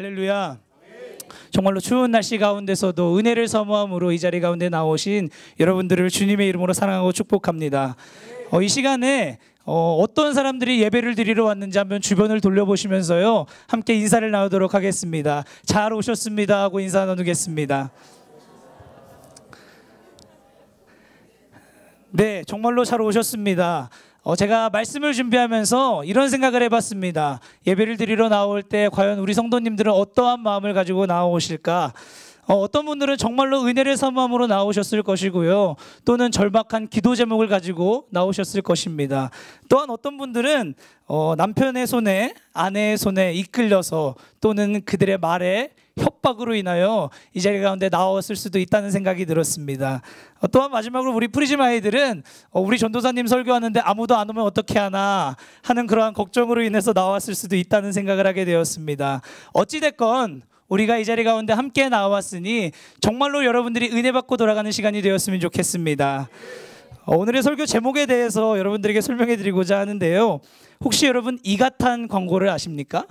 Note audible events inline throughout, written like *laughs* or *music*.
할렐루야. 정말로 추운 날씨 가운데서도 은혜를 선모함으로 이 자리 가운데 나오신 여러분들을 주님의 이름으로 사랑하고 축복합니다. 어, 이 시간에 어, 떤 사람들이 예배를 드리러 왔는지 한번 주변을 돌려보시면서요 함께 인사를 나누도록 하겠습니다. 잘 오셨습니다 하고 인사 나누겠습니다. 네, 정말로 잘 오셨습니다. 어, 제가 말씀을 준비하면서 이런 생각을 해봤습니다. 예배를 드리러 나올 때 과연 우리 성도님들은 어떠한 마음을 가지고 나오실까? 어, 떤 분들은 정말로 은혜를 선함으로 나오셨을 것이고요. 또는 절박한 기도 제목을 가지고 나오셨을 것입니다. 또한 어떤 분들은 어, 남편의 손에 아내의 손에 이끌려서 또는 그들의 말에 협박으로 인하여 이 자리 가운데 나왔을 수도 있다는 생각이 들었습니다. 어, 또한 마지막으로 우리 프리즘 아이들은 어, 우리 전도사님 설교하는데 아무도 안 오면 어떻게 하나 하는 그러한 걱정으로 인해서 나왔을 수도 있다는 생각을 하게 되었습니다. 어찌됐건 우리가 이 자리 가운데 함께 나왔으니 정말로 여러분들이 은혜 받고 돌아가는 시간이 되었으면 좋겠습니다. 오늘의 설교 제목에 대해서 여러분들에게 설명해 드리고자 하는데요. 혹시 여러분 이가탄 광고를 아십니까?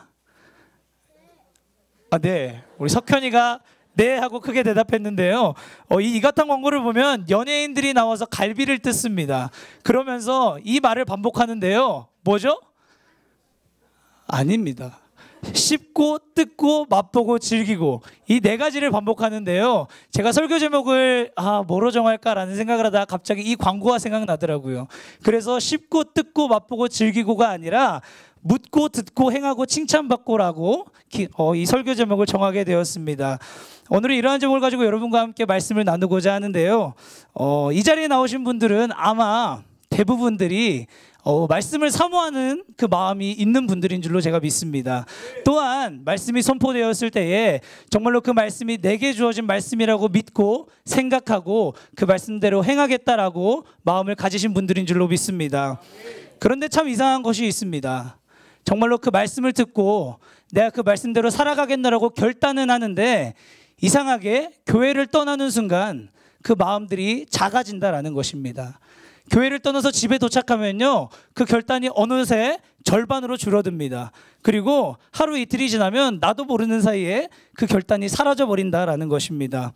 아, 네. 우리 석현이가 네 하고 크게 대답했는데요. 어, 이 이가탄 광고를 보면 연예인들이 나와서 갈비를 뜯습니다. 그러면서 이 말을 반복하는데요. 뭐죠? 아닙니다. 씹고 뜯고 맛보고 즐기고 이 네 가지를 반복하는데요. 제가 설교 제목을 아 뭐로 정할까라는 생각을 하다 갑자기 이 광고가 생각나더라고요. 그래서 씹고 뜯고 맛보고 즐기고가 아니라 묻고 듣고 행하고 칭찬받고라고 어, 이 설교 제목을 정하게 되었습니다. 오늘은 이러한 제목을 가지고 여러분과 함께 말씀을 나누고자 하는데요. 어, 이 자리에 나오신 분들은 아마 대부분들이 어, 말씀을 사모하는 그 마음이 있는 분들인 줄로 제가 믿습니다. 또한 말씀이 선포되었을 때에 정말로 그 말씀이 내게 주어진 말씀이라고 믿고 생각하고 그 말씀대로 행하겠다라고 마음을 가지신 분들인 줄로 믿습니다. 그런데 참 이상한 것이 있습니다. 정말로 그 말씀을 듣고 내가 그 말씀대로 살아가겠나라고 결단은 하는데 이상하게 교회를 떠나는 순간 그 마음들이 작아진다라는 것입니다. 교회를 떠나서 집에 도착하면요. 그 결단이 어느새 절반으로 줄어듭니다. 그리고 하루 이틀이 지나면 나도 모르는 사이에 그 결단이 사라져 버린다라는 것입니다.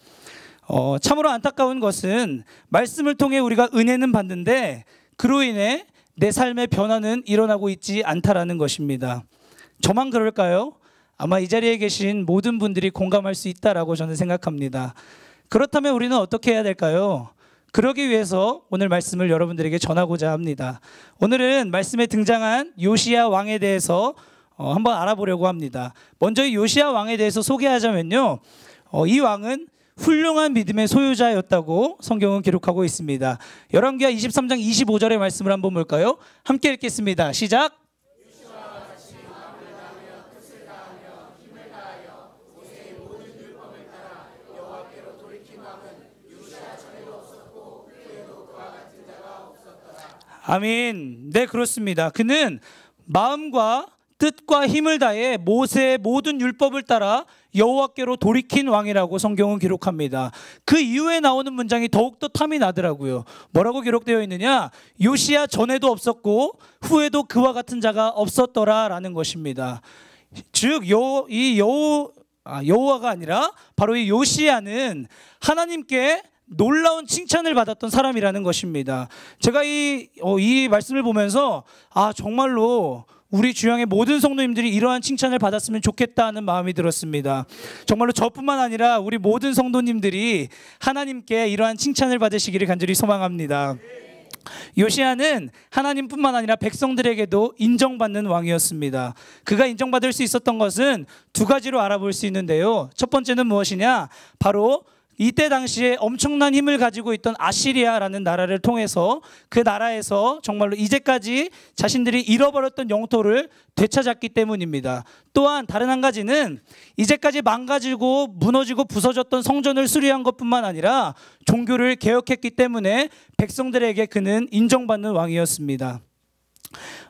어, 참으로 안타까운 것은 말씀을 통해 우리가 은혜는 받는데 그로 인해 내 삶의 변화는 일어나고 있지 않다라는 것입니다. 저만 그럴까요? 아마 이 자리에 계신 모든 분들이 공감할 수 있다라고 저는 생각합니다. 그렇다면 우리는 어떻게 해야 될까요? 그러기 위해서 오늘 말씀을 여러분들에게 전하고자 합니다. 오늘은 말씀에 등장한 요시야 왕에 대해서 어, 한번 알아보려고 합니다. 먼저 요시야 왕에 대해서 소개하자면요. 어, 이 왕은 훌륭한 믿음의 소유자였다고 성경은 기록하고 있습니다. 열왕기하 23장 25절의 말씀을 한번 볼까요? 함께 읽겠습니다. 시작. 아멘. 네, 그렇습니다. 그는 마음과 뜻과 힘을 다해 모세의 모든 율법을 따라 여호와께로 돌이킨 왕이라고 성경은 기록합니다. 그 이후에 나오는 문장이 더욱더 탐이 나더라고요. 뭐라고 기록되어 있느냐? 요시야 전에도 없었고 후에도 그와 같은 자가 없었더라라는 것입니다. 즉이 여호 아, 여호와가 아니라 바로 이 요시야는 하나님께 놀라운 칭찬을 받았던 사람이라는 것입니다. 제가 이, 어, 이 말씀을 보면서 아, 정말로 우리 주양의 모든 성도님들이 이러한 칭찬을 받았으면 좋겠다는 마음이 들었습니다. 정말로 저뿐만 아니라 우리 모든 성도님들이 하나님께 이러한 칭찬을 받으시기를 간절히 소망합니다. 요시아는 하나님뿐만 아니라 백성들에게도 인정받는 왕이었습니다. 그가 인정받을 수 있었던 것은 두 가지로 알아볼 수 있는데요. 첫 번째는 무엇이냐? 바로 이때 당시에 엄청난 힘을 가지고 있던 아시리아라는 나라를 통해서 그 나라에서 정말로 이제까지 자신들이 잃어버렸던 영토를 되찾았기 때문입니다. 또한 다른 한 가지는 이제까지 망가지고 무너지고 부서졌던 성전을 수리한 것뿐만 아니라 종교를 개혁했기 때문에 백성들에게 그는 인정받는 왕이었습니다.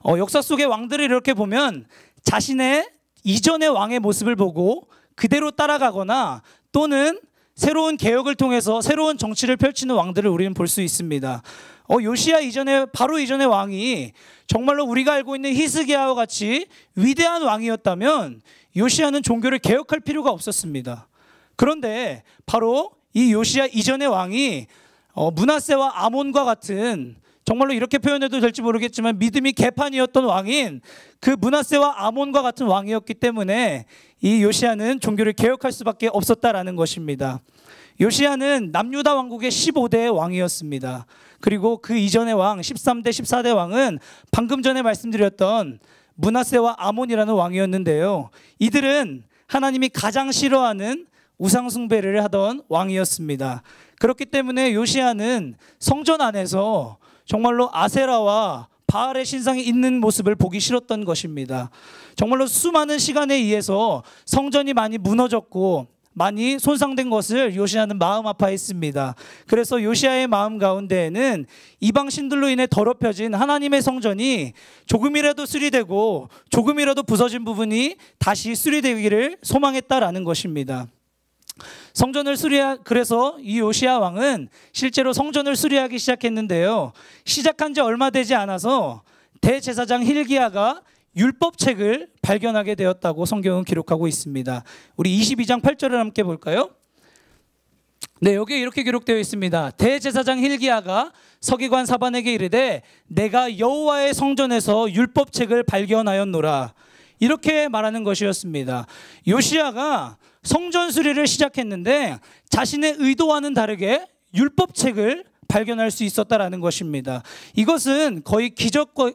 어, 역사 속의 왕들을 이렇게 보면 자신의 이전의 왕의 모습을 보고 그대로 따라가거나 또는 새로운 개혁을 통해서 새로운 정치를 펼치는 왕들을 우리는 볼 수 있습니다. 어, 요시야 이전에 바로 이전의 왕이 정말로 우리가 알고 있는 히스기야와 같이 위대한 왕이었다면 요시야는 종교를 개혁할 필요가 없었습니다. 그런데 바로 이 요시야 이전의 왕이 어, 문하세와 아몬과 같은 정말로 이렇게 표현해도 될지 모르겠지만 믿음이 개판이었던 왕인 그 문하세와 아몬과 같은 왕이었기 때문에 이 요시아는 종교를 개혁할 수밖에 없었다라는 것입니다. 요시아는 남유다 왕국의 1 5대 왕이었습니다. 그리고 그 이전의 왕 13대 14대 왕은 방금 전에 말씀드렸던 문하세와 아몬이라는 왕이었는데요. 이들은 하나님이 가장 싫어하는 우상 숭배를 하던 왕이었습니다. 그렇기 때문에 요시아는 성전 안에서 정말로 아세라와 바알의 신상이 있는 모습을 보기 싫었던 것입니다. 정말로 수많은 시간에 의해서 성전이 많이 무너졌고 많이 손상된 것을 요시아는 마음 아파했습니다. 그래서 요시아의 마음 가운데에는 이방 신들로 인해 더럽혀진 하나님의 성전이 조금이라도 수리되고 조금이라도 부서진 부분이 다시 수리되기를 소망했다라는 것입니다. 성전을 수리하 그래서 이 요시아 왕은 실제로 성전을 수리하기 시작했는데요. 시작한 지 얼마 되지 않아서 대제사장 힐기야가 율법책을 발견하게 되었다고 성경은 기록하고 있습니다. 우리 22장 8절을 함께 볼까요? 네, 여기에 이렇게 기록되어 있습니다. 대제사장 힐기야가 서기관 사반에게 이르되 내가 여호와의 성전에서 율법책을 발견하였노라. 이렇게 말하는 것이었습니다. 요시야가 성전 수리를 시작했는데 자신의 의도와는 다르게 율법책을 발견할 수 있었다라는 것입니다. 이것은 거의 기적 거,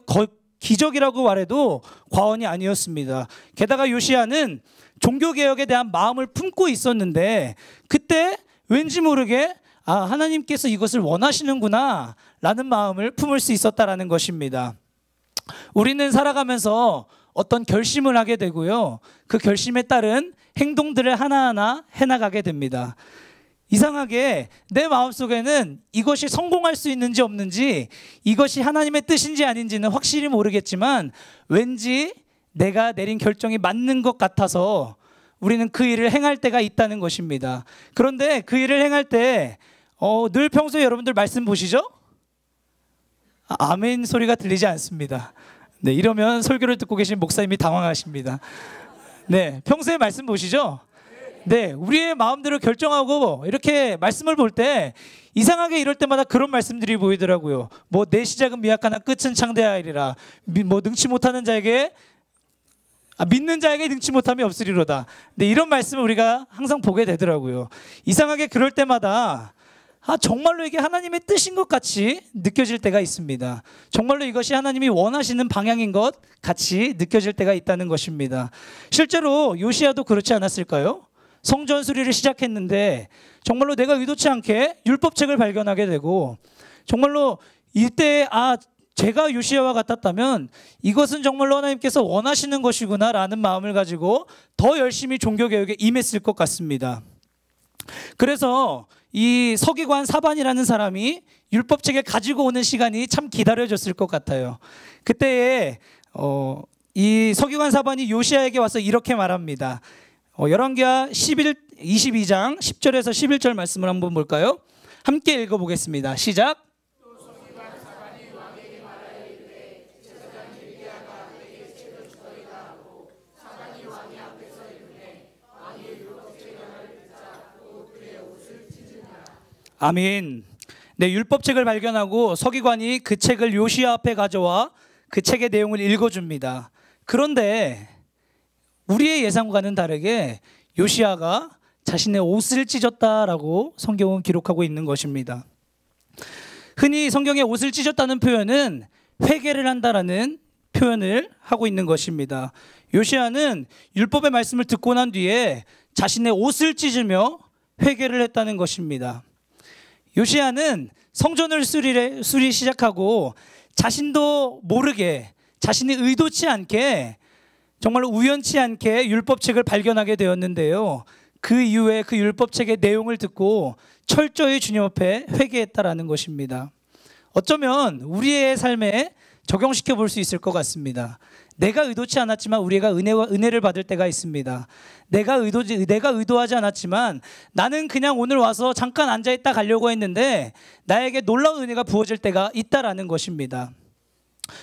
기적이라고 말해도 과언이 아니었습니다. 게다가 요시아는 종교 개혁에 대한 마음을 품고 있었는데 그때 왠지 모르게 아 하나님께서 이것을 원하시는구나 라는 마음을 품을 수 있었다라는 것입니다. 우리는 살아가면서 어떤 결심을 하게 되고요. 그 결심에 따른 행동들을 하나하나 해나가게 됩니다. 이상하게 내 마음속에는 이것이 성공할 수 있는지 없는지 이것이 하나님의 뜻인지 아닌지는 확실히 모르겠지만 왠지 내가 내린 결정이 맞는 것 같아서 우리는 그 일을 행할 때가 있다는 것입니다. 그런데 그 일을 행할 때, 어, 늘 평소에 여러분들 말씀 보시죠? 아, 아멘 소리가 들리지 않습니다. 네, 이러면 설교를 듣고 계신 목사님이 당황하십니다. 네, 평소에 말씀 보시죠? 네, 우리의 마음대로 결정하고 이렇게 말씀을 볼 때 이상하게 이럴 때마다 그런 말씀들이 보이더라고요. 뭐 내 시작은 미약하나 끝은 창대하리라. 뭐 능치 못하는 자에게 아, 믿는 자에게 능치 못함이 없으리로다. 근 이런 말씀을 우리가 항상 보게 되더라고요. 이상하게 그럴 때마다 아, 정말로 이게 하나님의 뜻인 것 같이 느껴질 때가 있습니다. 정말로 이것이 하나님이 원하시는 방향인 것 같이 느껴질 때가 있다는 것입니다. 실제로 요시아도 그렇지 않았을까요? 성전 수리를 시작했는데 정말로 내가 의도치 않게 율법책을 발견하게 되고 정말로 이때 아 제가 요시아와 같았다면 이것은 정말로 하나님께서 원하시는 것이구나라는 마음을 가지고 더 열심히 종교 개혁에 임했을 것 같습니다. 그래서 이 서기관 사반이라는 사람이 율법책을 가지고 오는 시간이 참 기다려졌을 것 같아요. 그때에 어, 이 서기관 사반이 요시아에게 와서 이렇게 말합니다. 어, 열왕기하 11 22장 10절에서 11절 말씀을 한번 볼까요? 함께 읽어보겠습니다. 시작. 아멘. 네, 율법책을 발견하고 서기관이 그 책을 요시아 앞에 가져와 그 책의 내용을 읽어줍니다. 그런데 우리의 예상과는 다르게 요시아가 자신의 옷을 찢었다라고 성경은 기록하고 있는 것입니다. 흔히 성경에 옷을 찢었다는 표현은 회개를 한다라는 표현을 하고 있는 것입니다. 요시아는 율법의 말씀을 듣고 난 뒤에 자신의 옷을 찢으며 회개를 했다는 것입니다. 요시아는 성전을 수리 수리 시작하고 자신도 모르게 자신이 의도치 않게 정말 우연치 않게 율법책을 발견하게 되었는데요. 그 이후에 그 율법책의 내용을 듣고 철저히 주님 앞에 회개했다라는 것입니다. 어쩌면 우리의 삶에 적용시켜 볼 수 있을 것 같습니다. 내가 의도치 않았지만 우리가 은혜와 은혜를 받을 때가 있습니다. 내가 의도지 내가 의도하지 않았지만 나는 그냥 오늘 와서 잠깐 앉아 있다 가려고 했는데 나에게 놀라운 은혜가 부어질 때가 있다라는 것입니다.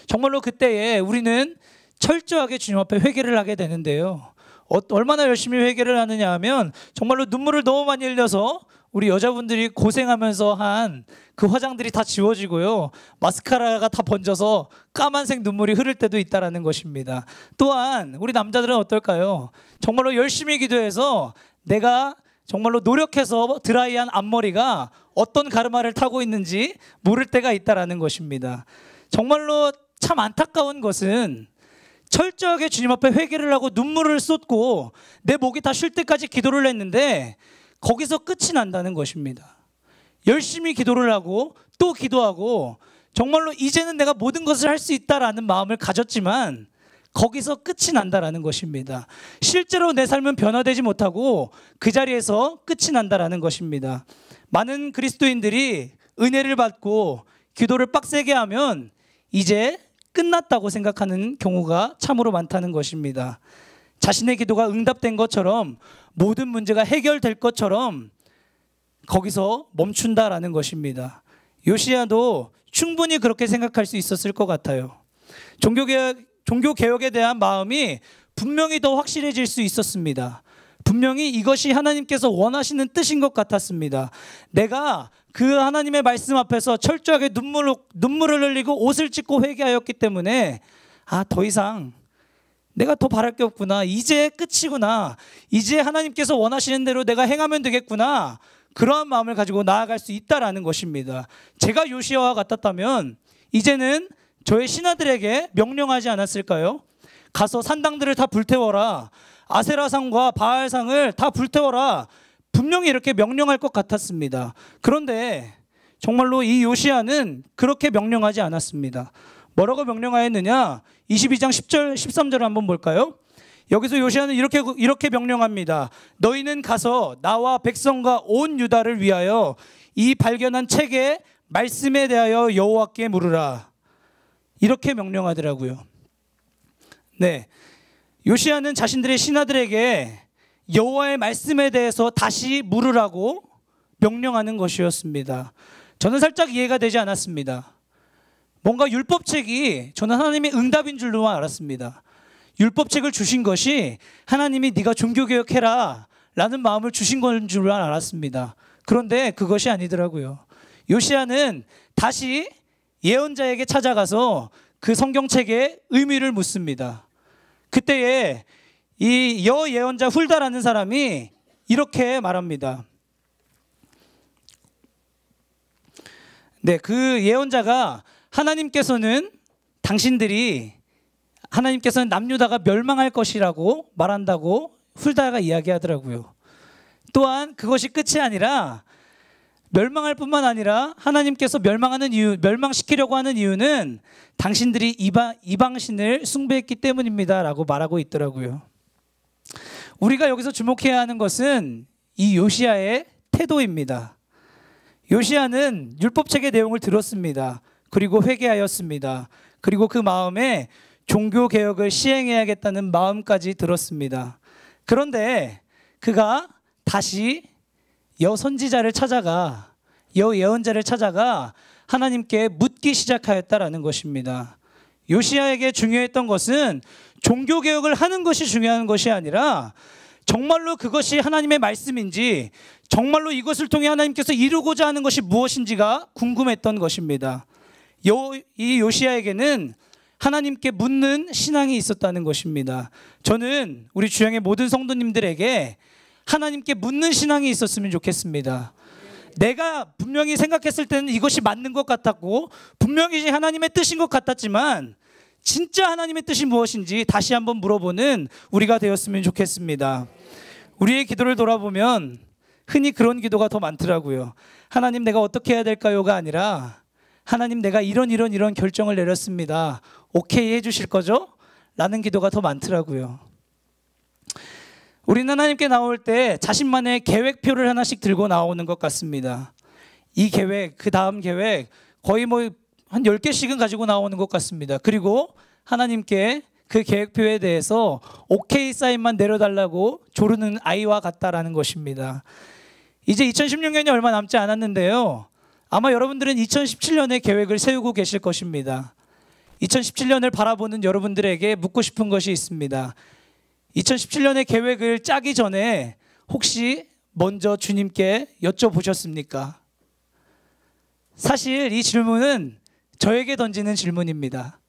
정말로 그때에 우리는 철저하게 주님 앞에 회개를 하게 되는데요. 어, 얼마나 열심히 회개를 하느냐 하면 정말로 눈물을 너무 많이 흘려서 우리 여자분들이 고생하면서 한 그 화장들이 다 지워지고요. 마스카라가 다 번져서 까만색 눈물이 흐를 때도 있다라는 것입니다. 또한 우리 남자들은 어떨까요? 정말로 열심히 기도해서 내가 정말로 노력해서 드라이한 앞머리가 어떤 가르마를 타고 있는지 모를 때가 있다라는 것입니다. 정말로 참 안타까운 것은 철저하게 주님 앞에 회개를 하고 눈물을 쏟고 내 목이 다 쉴 때까지 기도를 했는데 거기서 끝이 난다는 것입니다. 열심히 기도를 하고 또 기도하고 정말로 이제는 내가 모든 것을 할 수 있다라는 마음을 가졌지만 거기서 끝이 난다라는 것입니다. 실제로 내 삶은 변화되지 못하고 그 자리에서 끝이 난다라는 것입니다. 많은 그리스도인들이 은혜를 받고 기도를 빡세게 하면 이제 끝났다고 생각하는 경우가 참으로 많다는 것입니다. 자신의 기도가 응답된 것처럼 모든 문제가 해결될 것처럼 거기서 멈춘다라는 것입니다. 요시야도 충분히 그렇게 생각할 수 있었을 것 같아요. 종교개혁, 종교개혁에 대한 마음이 분명히 더 확실해질 수 있었습니다. 분명히 이것이 하나님께서 원하시는 뜻인 것 같았습니다. 내가 그 하나님의 말씀 앞에서 철저하게 눈물을, 눈물을 흘리고 옷을 찢고 회개하였기 때문에 아, 더 이상 내가 더 바랄 게 없구나. 이제 끝이구나. 이제 하나님께서 원하시는 대로 내가 행하면 되겠구나. 그러한 마음을 가지고 나아갈 수 있다라는 것입니다. 제가 요시아와 같았다면 이제는 저의 신하들에게 명령하지 않았을까요? 가서 산당들을 다 불태워라. 아세라상과 바알상을 다 불태워라. 분명히 이렇게 명령할 것 같았습니다. 그런데 정말로 이 요시아는 그렇게 명령하지 않았습니다. 뭐라고 명령하였느냐? 22장 10절 13절을 한번 볼까요? 여기서 요시아는 이렇게 이렇게 명령합니다. 너희는 가서 나와 백성과 온 유다를 위하여 이 발견한 책의 말씀에 대하여 여호와께 물으라. 이렇게 명령하더라고요. 네. 요시아는 자신들의 신하들에게 여호와의 말씀에 대해서 다시 물으라고 명령하는 것이었습니다. 저는 살짝 이해가 되지 않았습니다. 뭔가 율법책이 저는 하나님의 응답인 줄로만 알았습니다. 율법책을 주신 것이 하나님이 네가 종교개혁해라 라는 마음을 주신 건 줄만 알았습니다. 그런데 그것이 아니더라고요. 요시아는 다시 예언자에게 찾아가서 그 성경책의 의미를 묻습니다. 그때에 이 여예언자 훌다라는 사람이 이렇게 말합니다. 네, 그 예언자가 하나님께서는 당신들이 하나님께서는 남유다가 멸망할 것이라고 말한다고 훌다가 이야기하더라고요. 또한 그것이 끝이 아니라 멸망할 뿐만 아니라 하나님께서 멸망하는 이유, 멸망시키려고 하는 이유는 당신들이 이방, 이방신을 숭배했기 때문입니다. 라고 말하고 있더라고요. 우리가 여기서 주목해야 하는 것은 이 요시아의 태도입니다. 요시아는 율법책의 내용을 들었습니다. 그리고 회개하였습니다. 그리고 그 마음에 종교 개혁을 시행해야겠다는 마음까지 들었습니다. 그런데 그가 다시 여 선지자를 찾아가 여 예언자를 찾아가 하나님께 묻기 시작하였다라는 것입니다. 요시아에게 중요했던 것은 종교 개혁을 하는 것이 중요한 것이 아니라 정말로 그것이 하나님의 말씀인지 정말로 이것을 통해 하나님께서 이루고자 하는 것이 무엇인지가 궁금했던 것입니다. 요, 이 요시아에게는 하나님께 묻는 신앙이 있었다는 것입니다. 저는 우리 주양의 모든 성도님들에게 하나님께 묻는 신앙이 있었으면 좋겠습니다. 내가 분명히 생각했을 때는 이것이 맞는 것 같았고 분명히 하나님의 뜻인 것 같았지만 진짜 하나님의 뜻이 무엇인지 다시 한번 물어보는 우리가 되었으면 좋겠습니다. 우리의 기도를 돌아보면 흔히 그런 기도가 더 많더라고요. 하나님 내가 어떻게 해야 될까요가 아니라 하나님 내가 이런 이런 이런 결정을 내렸습니다. 오케이 해 주실 거죠? 라는 기도가 더 많더라고요. 우리는 하나님께 나올 때 자신만의 계획표를 하나씩 들고 나오는 것 같습니다. 이 계획, 그 다음 계획 거의 뭐 한 10개씩은 가지고 나오는 것 같습니다. 그리고 하나님께 그 계획표에 대해서 오케이 사인만 내려달라고 조르는 아이와 같다라는 것입니다. 이제 2016년이 얼마 남지 않았는데요. 아마 여러분들은 2017년에 계획을 세우고 계실 것입니다. 2017년을 바라보는 여러분들에게 묻고 싶은 것이 있습니다. 2017년의 계획을 짜기 전에 혹시 먼저 주님께 여쭤보셨습니까? 사실 이 질문은 저에게 던지는 질문입니다.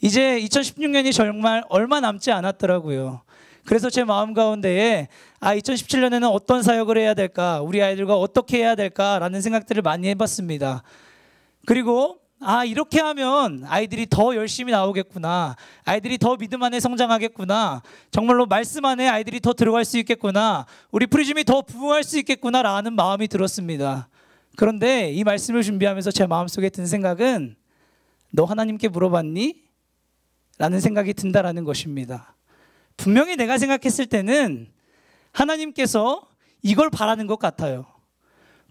이제 2016년이 정말 얼마 남지 않았더라고요. 그래서 제 마음 가운데에 아 2017년에는 어떤 사역을 해야 될까 우리 아이들과 어떻게 해야 될까라는 생각들을 많이 해봤습니다. 그리고 아 이렇게 하면 아이들이 더 열심히 나오겠구나 아이들이 더 믿음 안에 성장하겠구나 정말로 말씀 안에 아이들이 더 들어갈 수 있겠구나 우리 프리즘이 더 부흥할 수 있겠구나라는 마음이 들었습니다 그런데 이 말씀을 준비하면서 제 마음속에 든 생각은 너 하나님께 물어봤니? 라는 생각이 든다라는 것입니다 분명히 내가 생각했을 때는 하나님께서 이걸 바라는 것 같아요.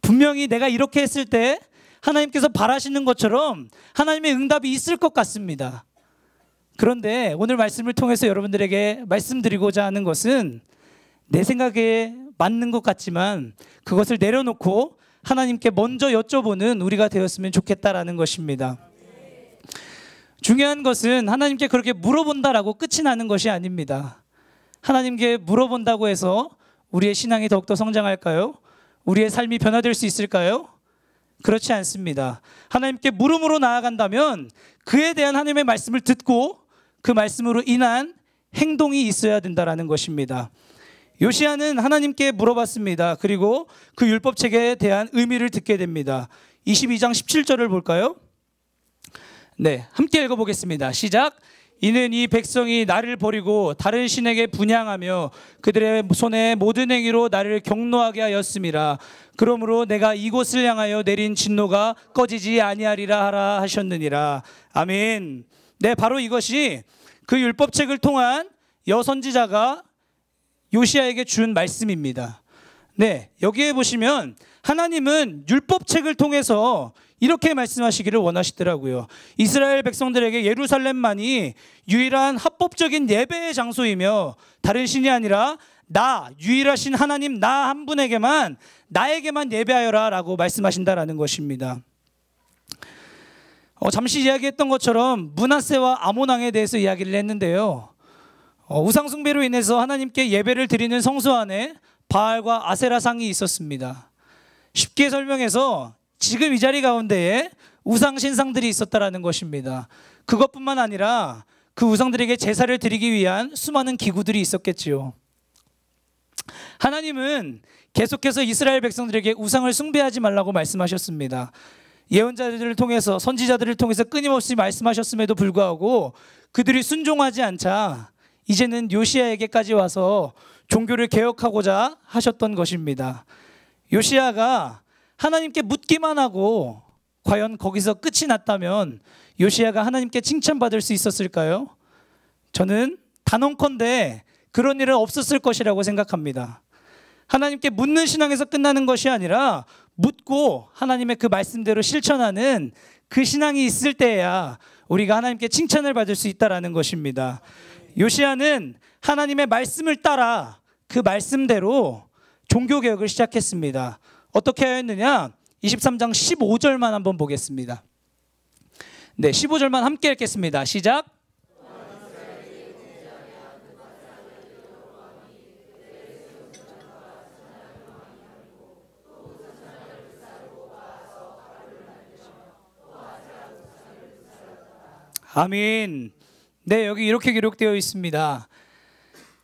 분명히 내가 이렇게 했을 때 하나님께서 바라시는 것처럼 하나님의 응답이 있을 것 같습니다. 그런데 오늘 말씀을 통해서 여러분들에게 말씀드리고자 하는 것은 내 생각에 맞는 것 같지만 그것을 내려놓고 하나님께 먼저 여쭤보는 우리가 되었으면 좋겠다라는 것입니다. 중요한 것은 하나님께 그렇게 물어본다라고 끝이 나는 것이 아닙니다. 하나님께 물어본다고 해서 우리의 신앙이 더욱더 성장할까요? 우리의 삶이 변화될 수 있을까요? 그렇지 않습니다. 하나님께 물음으로 나아간다면 그에 대한 하나님의 말씀을 듣고 그 말씀으로 인한 행동이 있어야 된다라는 것입니다. 요시아는 하나님께 물어봤습니다. 그리고 그 율법책에 대한 의미를 듣게 됩니다. 22장 17절을 볼까요? 네, 함께 읽어보겠습니다. 시작. 이는 이 백성이 나를 버리고 다른 신에게 분양하며 그들의 손에 모든 행위로 나를 경노하게 하였음이라. 그러므로 내가 이곳을 향하여 내린 진노가 꺼지지 아니하리라 하라 하셨느니라. 아멘. 네, 바로 이것이 그 율법책을 통한 여선지자가 요시아에게 준 말씀입니다. 네, 여기에 보시면 하나님은 율법책을 통해서 이렇게 말씀하시기를 원하시더라고요. 이스라엘 백성들에게 예루살렘만이 유일한 합법적인 예배의 장소이며 다른 신이 아니라 나 유일하신 하나님 나 한 분에게만 나에게만 예배하여라라고 말씀하신다라는 것입니다. 어, 잠시 이야기했던 것처럼 문하세와 아모왕에 대해서 이야기를 했는데요. 어, 우상숭배로 인해서 하나님께 예배를 드리는 성소 안에 바알과 아세라상이 있었습니다. 쉽게 설명해서 지금 이 자리 가운데에 우상 신상들이 있었다라는 것입니다. 그것뿐만 아니라 그 우상들에게 제사를 드리기 위한 수많은 기구들이 있었겠지요. 하나님은 계속해서 이스라엘 백성들에게 우상을 숭배하지 말라고 말씀하셨습니다. 예언자들을 통해서 선지자들을 통해서 끊임없이 말씀하셨음에도 불구하고 그들이 순종하지 않자 이제는 요시야에게까지 와서 종교를 개혁하고자 하셨던 것입니다. 요시야가 하나님께 묻기만 하고 과연 거기서 끝이 났다면 요시야가 하나님께 칭찬받을 수 있었을까요? 저는 단언컨대 그런 일은 없었을 것이라고 생각합니다. 하나님께 묻는 신앙에서 끝나는 것이 아니라 묻고 하나님의 그 말씀대로 실천하는 그 신앙이 있을 때야 우리가 하나님께 칭찬을 받을 수 있다라는 것입니다. 요시야는 하나님의 말씀을 따라 그 말씀대로 종교 개혁을 시작했습니다. 어떻게 하였느냐? 23장 15절만 한번 보겠습니다. 네, 15절만 함께 읽겠습니다. 시작. 아민. 네, 여기 이렇게 기록되어 있습니다.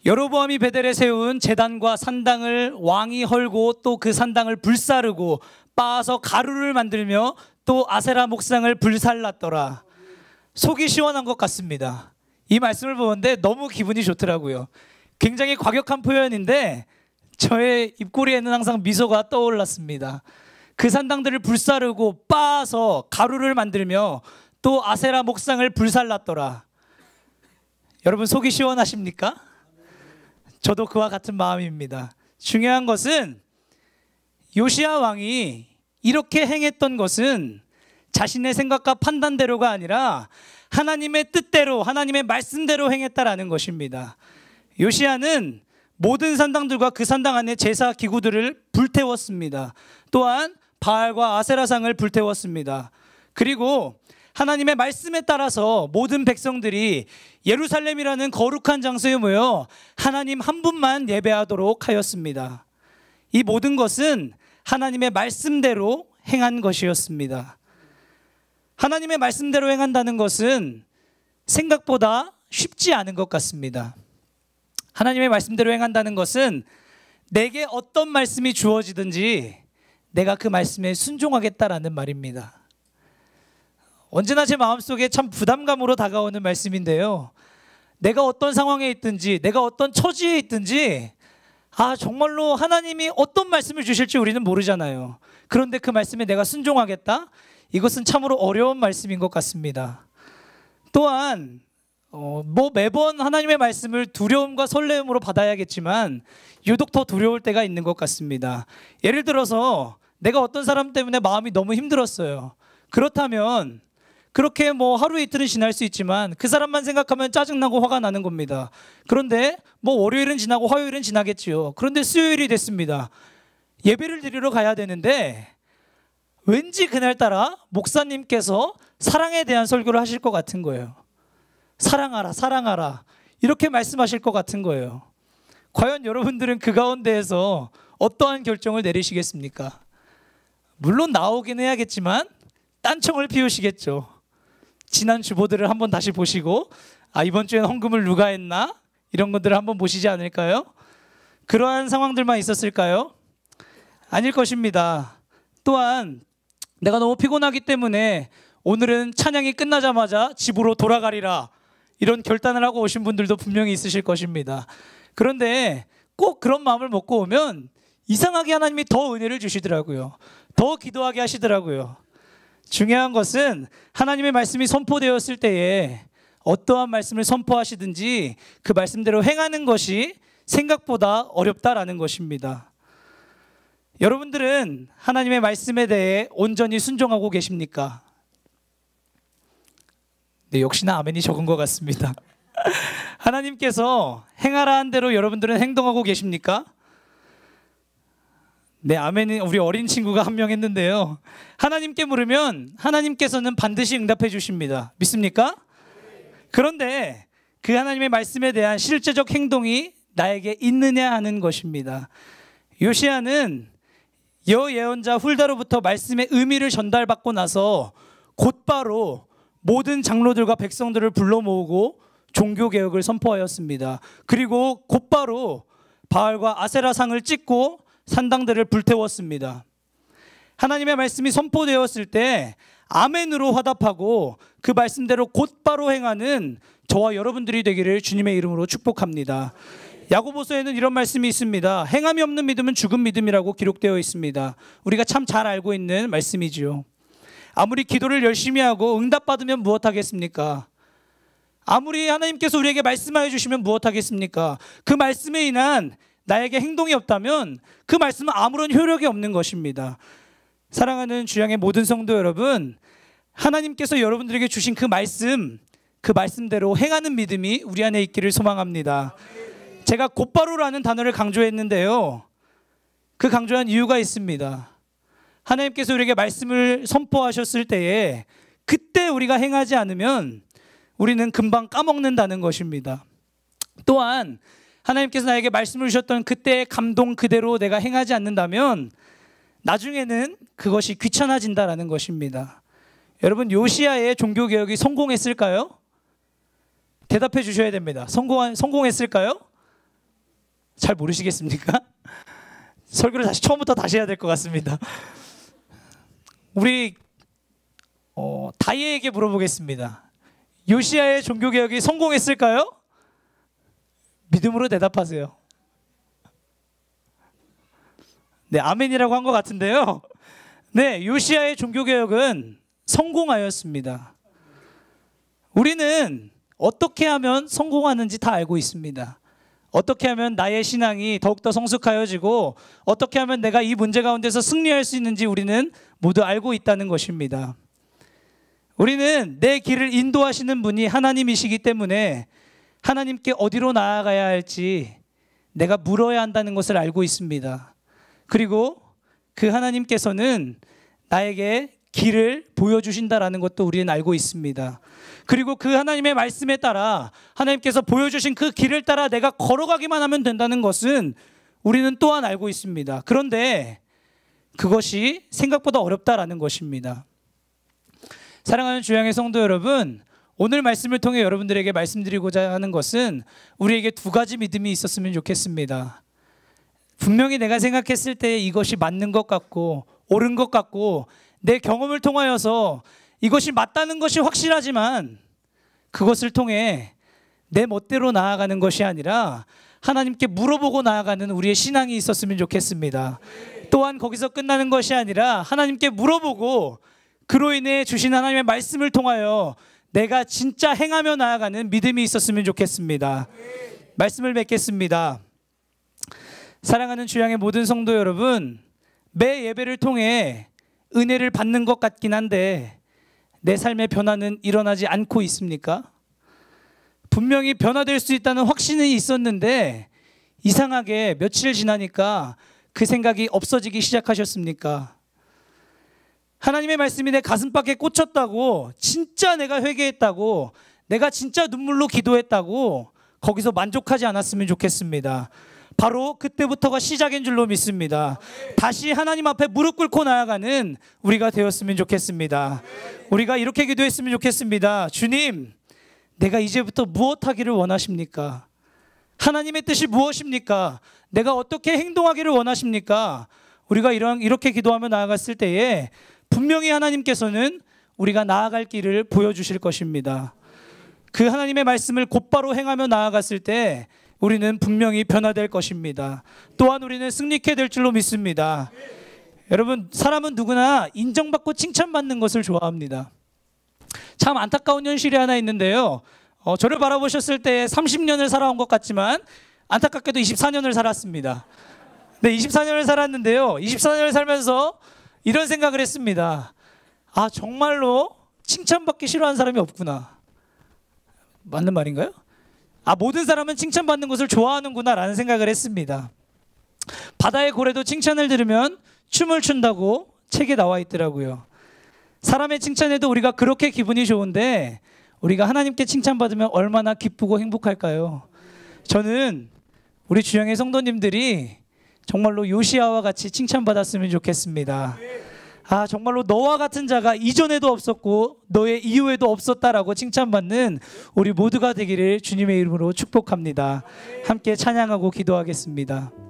여로보암이 베델에 세운 제단과 산당을 왕이 헐고 또 그 산당을 불사르고 빻아서 가루를 만들며 또 아세라 목상을 불살랐더라. 속이 시원한 것 같습니다. 이 말씀을 보는데 너무 기분이 좋더라고요. 굉장히 과격한 표현인데 저의 입꼬리에는 항상 미소가 떠올랐습니다. 그 산당들을 불사르고 빻아서 가루를 만들며 또 아세라 목상을 불살랐더라. 여러분 속이 시원하십니까? 저도 그와 같은 마음입니다. 중요한 것은 요시아 왕이 이렇게 행했던 것은 자신의 생각과 판단대로가 아니라 하나님의 뜻대로 하나님의 말씀대로 행했다라는 것입니다. 요시아는 모든 산당들과 그 산당 안에 제사 기구들을 불태웠습니다. 또한 바알과 아세라상을 불태웠습니다. 그리고 하나님의 말씀에 따라서 모든 백성들이 예루살렘이라는 거룩한 장소에 모여 하나님 한 분만 예배하도록 하였습니다. 이 모든 것은 하나님의 말씀대로 행한 것이었습니다. 하나님의 말씀대로 행한다는 것은 생각보다 쉽지 않은 것 같습니다. 하나님의 말씀대로 행한다는 것은 내게 어떤 말씀이 주어지든지 내가 그 말씀에 순종하겠다라는 말입니다. 언제나 제 마음속에 참 부담감으로 다가오는 말씀인데요. 내가 어떤 상황에 있든지 내가 어떤 처지에 있든지 아 정말로 하나님이 어떤 말씀을 주실지 우리는 모르잖아요. 그런데 그 말씀에 내가 순종하겠다? 이것은 참으로 어려운 말씀인 것 같습니다. 또한 어, 뭐 매번 하나님의 말씀을 두려움과 설레음으로 받아야겠지만 유독 더 두려울 때가 있는 것 같습니다. 예를 들어서 내가 어떤 사람 때문에 마음이 너무 힘들었어요. 그렇다면 그렇게 뭐 하루 이틀은 지날 수 있지만 그 사람만 생각하면 짜증나고 화가 나는 겁니다. 그런데 뭐 월요일은 지나고 화요일은 지나겠지요. 그런데 수요일이 됐습니다. 예배를 드리러 가야 되는데 왠지 그날따라 목사님께서 사랑에 대한 설교를 하실 것 같은 거예요. 사랑하라, 사랑하라. 이렇게 말씀하실 것 같은 거예요. 과연 여러분들은 그 가운데에서 어떠한 결정을 내리시겠습니까? 물론 나오긴 해야겠지만 딴청을 피우시겠죠. 지난 주보들을 한번 다시 보시고 아 이번 주엔 헌금을 누가 했나 이런 것들을 한번 보시지 않을까요? 그러한 상황들만 있었을까요? 아닐 것입니다. 또한 내가 너무 피곤하기 때문에 오늘은 찬양이 끝나자마자 집으로 돌아가리라 이런 결단을 하고 오신 분들도 분명히 있으실 것입니다. 그런데 꼭 그런 마음을 먹고 오면 이상하게 하나님이 더 은혜를 주시더라고요. 더 기도하게 하시더라고요. 중요한 것은 하나님의 말씀이 선포되었을 때에 어떠한 말씀을 선포하시든지 그 말씀대로 행하는 것이 생각보다 어렵다라는 것입니다. 여러분들은 하나님의 말씀에 대해 온전히 순종하고 계십니까? 네, 역시나 아멘이 적은 것 같습니다. *laughs* 하나님께서 행하라 한 대로 여러분들은 행동하고 계십니까? 네, 아멘은 우리 어린 친구가 한 명 했는데요. 하나님께 물으면 하나님께서는 반드시 응답해 주십니다. 믿습니까? 그런데 그 하나님의 말씀에 대한 실제적 행동이 나에게 있느냐 하는 것입니다. 요시아는 여 예언자 훌다로부터 말씀의 의미를 전달받고 나서 곧바로 모든 장로들과 백성들을 불러 모으고 종교 개혁을 선포하였습니다. 그리고 곧바로 바알과 아세라상을 찍고 산당들을 불태웠습니다. 하나님의 말씀이 선포되었을 때 아멘으로 화답하고 그 말씀대로 곧바로 행하는 저와 여러분들이 되기를 주님의 이름으로 축복합니다. 야고보서에는 이런 말씀이 있습니다. 행함이 없는 믿음은 죽은 믿음이라고 기록되어 있습니다. 우리가 참 잘 알고 있는 말씀이지요. 아무리 기도를 열심히 하고 응답받으면 무엇하겠습니까? 아무리 하나님께서 우리에게 말씀하여 주시면 무엇하겠습니까? 그 말씀에 인한 나에게 행동이 없다면 그 말씀은 아무런 효력이 없는 것입니다. 사랑하는 주양의 모든 성도 여러분, 하나님께서 여러분들에게 주신 그 말씀, 그 말씀대로 행하는 믿음이 우리 안에 있기를 소망합니다. 제가 곧바로라는 단어를 강조했는데요. 그 강조한 이유가 있습니다. 하나님께서 우리에게 말씀을 선포하셨을 때에 그때 우리가 행하지 않으면 우리는 금방 까먹는다는 것입니다. 또한 하나님께서 나에게 말씀을 주셨던 그때의 감동 그대로 내가 행하지 않는다면 나중에는 그것이 귀찮아진다라는 것입니다. 여러분 요시아의 종교 개혁이 성공했을까요? 대답해 주셔야 됩니다. 성공 성공했을까요? 잘 모르시겠습니까? *laughs* 설교를 다시 처음부터 다시 해야 될 것 같습니다. 우리 어, 다이에게 물어보겠습니다. 요시아의 종교 개혁이 성공했을까요? 믿음으로 대답하세요. 네, 아멘이라고 한 것 같은데요. 네, 요시아의 종교개혁은 성공하였습니다. 우리는 어떻게 하면 성공하는지 다 알고 있습니다. 어떻게 하면 나의 신앙이 더욱더 성숙하여지고 어떻게 하면 내가 이 문제 가운데서 승리할 수 있는지 우리는 모두 알고 있다는 것입니다. 우리는 내 길을 인도하시는 분이 하나님이시기 때문에 하나님께 어디로 나아가야 할지 내가 물어야 한다는 것을 알고 있습니다. 그리고 그 하나님께서는 나에게 길을 보여주신다라는 것도 우리는 알고 있습니다. 그리고 그 하나님의 말씀에 따라 하나님께서 보여주신 그 길을 따라 내가 걸어가기만 하면 된다는 것은 우리는 또한 알고 있습니다. 그런데 그것이 생각보다 어렵다라는 것입니다. 사랑하는 주양의 성도 여러분, 오늘 말씀을 통해 여러분들에게 말씀드리고자 하는 것은 우리에게 두 가지 믿음이 있었으면 좋겠습니다. 분명히 내가 생각했을 때 이것이 맞는 것 같고 옳은 것 같고 내 경험을 통하여서 이것이 맞다는 것이 확실하지만 그것을 통해 내 멋대로 나아가는 것이 아니라 하나님께 물어보고 나아가는 우리의 신앙이 있었으면 좋겠습니다. 또한 거기서 끝나는 것이 아니라 하나님께 물어보고 그로 인해 주신 하나님의 말씀을 통하여 내가 진짜 행하며 나아가는 믿음이 있었으면 좋겠습니다. 말씀을 맺겠습니다. 사랑하는 주양의 모든 성도 여러분, 매 예배를 통해 은혜를 받는 것 같긴 한데 내 삶의 변화는 일어나지 않고 있습니까? 분명히 변화될 수 있다는 확신은 있었는데 이상하게 며칠 지나니까 그 생각이 없어지기 시작하셨습니까? 하나님의 말씀이 내 가슴밖에 꽂혔다고 진짜 내가 회개했다고 내가 진짜 눈물로 기도했다고 거기서 만족하지 않았으면 좋겠습니다. 바로 그때부터가 시작인 줄로 믿습니다. 다시 하나님 앞에 무릎 꿇고 나아가는 우리가 되었으면 좋겠습니다. 우리가 이렇게 기도했으면 좋겠습니다. 주님, 내가 이제부터 무엇 하기를 원하십니까? 하나님의 뜻이 무엇입니까? 내가 어떻게 행동하기를 원하십니까? 우리가 이런, 이렇게 기도하며 나아갔을 때에 분명히 하나님께서는 우리가 나아갈 길을 보여주실 것입니다. 그 하나님의 말씀을 곧바로 행하며 나아갔을 때 우리는 분명히 변화될 것입니다. 또한 우리는 승리케 될 줄로 믿습니다. 여러분, 사람은 누구나 인정받고 칭찬받는 것을 좋아합니다. 참 안타까운 현실이 하나 있는데요. 어, 저를 바라보셨을 때 30년을 살아온 것 같지만 안타깝게도 24년을 살았습니다. 네, 24년을 살았는데요. 24년을 살면서 이런 생각을 했습니다. 아, 정말로 칭찬받기 싫어하는 사람이 없구나. 맞는 말인가요? 아, 모든 사람은 칭찬받는 것을 좋아하는구나 라는 생각을 했습니다. 바다의 고래도 칭찬을 들으면 춤을 춘다고 책에 나와 있더라고요. 사람의 칭찬에도 우리가 그렇게 기분이 좋은데 우리가 하나님께 칭찬받으면 얼마나 기쁘고 행복할까요? 저는 우리 주영의 성도님들이 정말로 요시아와 같이 칭찬받았으면 좋겠습니다. 아 정말로 너와 같은 자가 이전에도 없었고 너의 이후에도 없었다라고 칭찬받는 우리 모두가 되기를 주님의 이름으로 축복합니다. 함께 찬양하고 기도하겠습니다.